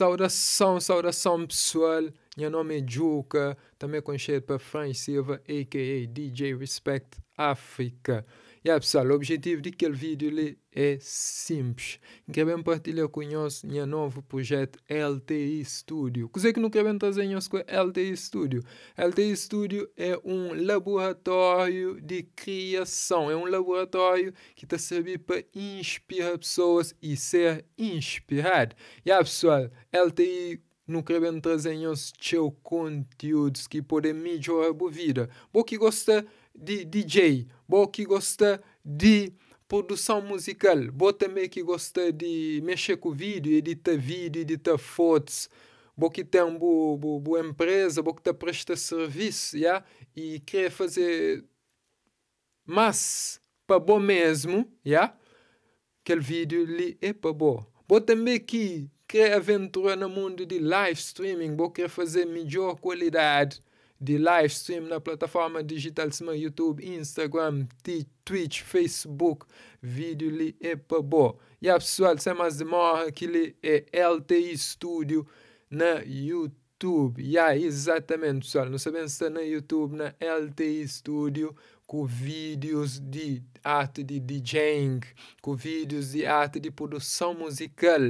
Saudação, saudação pessoal. Meu nome é Juca, também conhecido para Frank Silva, a.k.a. DJ Respect Africa. Já pessoal, o objetivo daquele vídeo é simples. Querem partilhar conosco meu novo projeto LTI Studio. Que que não querem trazer conosco LTI Studio? LTI Studio é um laboratório de criação. É um laboratório que está servindo para inspirar pessoas e ser inspirado. Já pessoal, LTI no querem trazer os seus conteúdos que podem melhorar a vida. boa que gosta de DJ, boa que gosta de produção musical, boa também que gosta de mexer com vídeo, editar vídeo, editar fotos, boa que tem bo, bo, bo empresa, boa que tá presta serviço, yeah? e quer fazer mas para bom mesmo, yeah? aquele vídeo ali é para bom. boa também que quer aventurar no mundo de live streaming, vou querer fazer melhor qualidade de live stream na plataforma digital como YouTube, Instagram, Twitch, Facebook, vídeo li é para bom. E a pessoal, sem mais demora, que ele é LTI Studio na YouTube. E yeah, aí, exatamente, pessoal, não sabemos se tá na YouTube, na LTI Studio, com vídeos de arte de DJing, com vídeos de arte de produção musical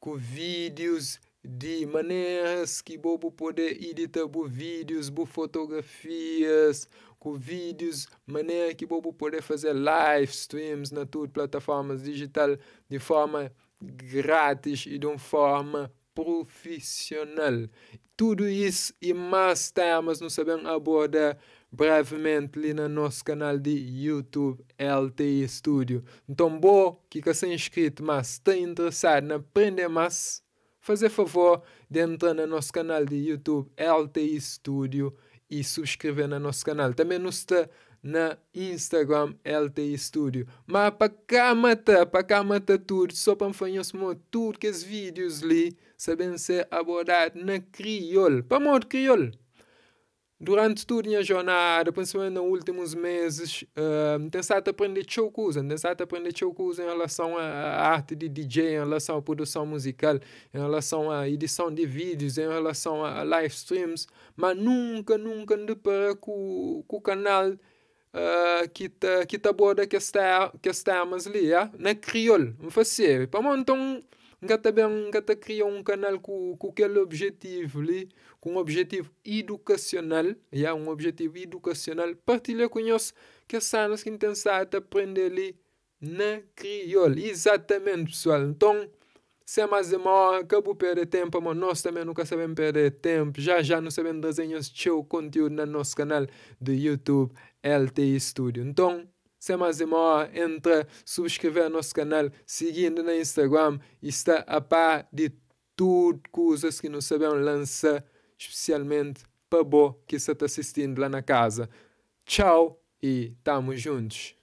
com vídeos de maneiras que bobo poder editar bo vídeos, bo fotografias, com vídeos, maneira que bobo poder fazer live streams na tudo plataformas digital de forma grátis e de uma forma profissional tudo isso e mais temas nós sabemos abordar brevemente ali no nosso canal de YouTube LTI Studio. Então, bom que está inscrito, mas está interessado em aprender mais, fazer favor de entrar no nosso canal de YouTube LTI Studio e subscrever no nosso canal. Também nos está na Instagram LTI Studio. Mas para cá mata, para cá mata tudo, só para fanhos tudo que os vídeos li sabem ser abordados na criol, para modo criol. Durante toda a minha jornada, principalmente ehm, nos últimos meses, uh, tentado aprender show coisa, aprender show em relação à arte de DJ, em relação à produção musical, em relação à edição de vídeos, em relação a live streams, mas nunca, nunca deparei com o canal Uh, kita kita boda kesta kesta masli ya na criol me fasse pa mon ngata ben ngata um canal com com quel objetivo li com um objetivo educacional ya um objetivo educacional partilha com nós que sanas que intensa aprender li na criol exatamente pessoal então se mais demora, acabou perder tempo, mas nós também nunca sabemos perder tempo. Já já não sabemos desenhos, show, conteúdo no nosso canal do YouTube. LTI Studio. Então, sem mais demora, entra, subscrever nosso canal, seguindo na Instagram, e está a par de tudo, coisas que não sabemos lançar, especialmente para você que está assistindo lá na casa. Tchau e tamo juntos!